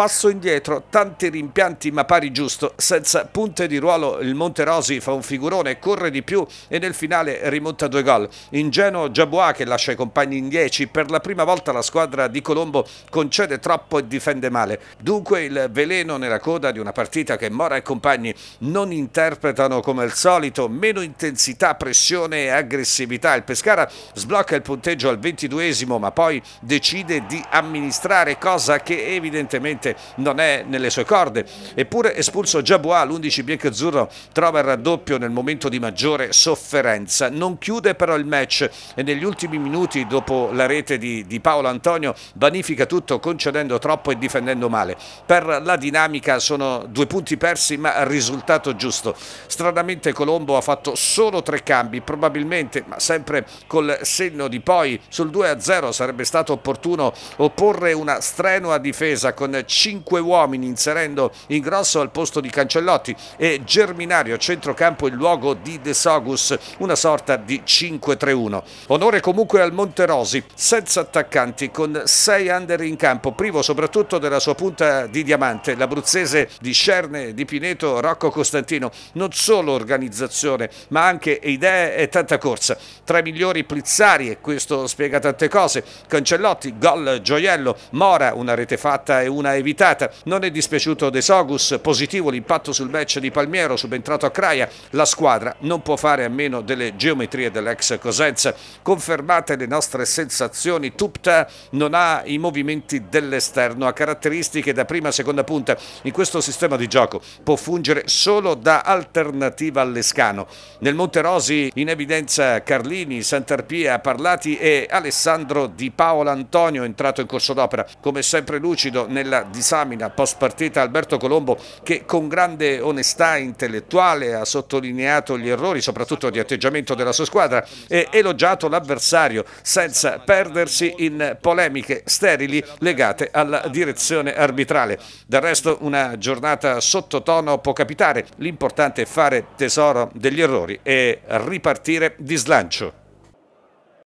passo indietro, tanti rimpianti ma pari giusto, senza punte di ruolo il Monterosi fa un figurone, corre di più e nel finale rimonta due gol. Ingenuo Giabua che lascia i compagni in 10, per la prima volta la squadra di Colombo concede troppo e difende male. Dunque il veleno nella coda di una partita che Mora e compagni non interpretano come al solito, meno intensità, pressione e aggressività. Il Pescara sblocca il punteggio al 22 ma poi decide di amministrare cosa che evidentemente ovviamente non è nelle sue corde. Eppure espulso Jabua, l'11 biancazzurro trova il raddoppio nel momento di maggiore sofferenza. Non chiude però il match e negli ultimi minuti, dopo la rete di, di Paolo Antonio, vanifica tutto concedendo troppo e difendendo male. Per la dinamica sono due punti persi, ma risultato giusto. Stranamente Colombo ha fatto solo tre cambi, probabilmente, ma sempre col senno di poi. Sul 2-0 sarebbe stato opportuno opporre una strenua difesa con cinque uomini inserendo Ingrosso al posto di Cancellotti e Germinario a centrocampo in luogo di De Sogus, una sorta di 5-3-1. Onore comunque al Monterosi, senza attaccanti, con sei under in campo, privo soprattutto della sua punta di diamante, l'abruzzese di Scerne, di Pineto, Rocco Costantino, non solo organizzazione ma anche idee e tanta corsa. Tra i migliori Plizzari e questo spiega tante cose, Cancellotti, gol gioiello, Mora una rete fatta e una evitata. Non è dispiaciuto De Sogus, positivo l'impatto sul match di Palmiero, subentrato a Craia. La squadra non può fare a meno delle geometrie dell'ex Cosenza. Confermate le nostre sensazioni, Tupta non ha i movimenti dell'esterno, ha caratteristiche da prima a seconda punta. In questo sistema di gioco può fungere solo da alternativa all'Escano. Nel Monte Rosi in evidenza Carlini, Santarpia, Parlati e Alessandro Di Paolo Antonio entrato in corso d'opera, come sempre lucido nella disamina post partita Alberto Colombo che con grande onestà intellettuale ha sottolineato gli errori soprattutto di atteggiamento della sua squadra e elogiato l'avversario senza perdersi in polemiche sterili legate alla direzione arbitrale. Del resto una giornata sottotono può capitare, l'importante è fare tesoro degli errori e ripartire di slancio.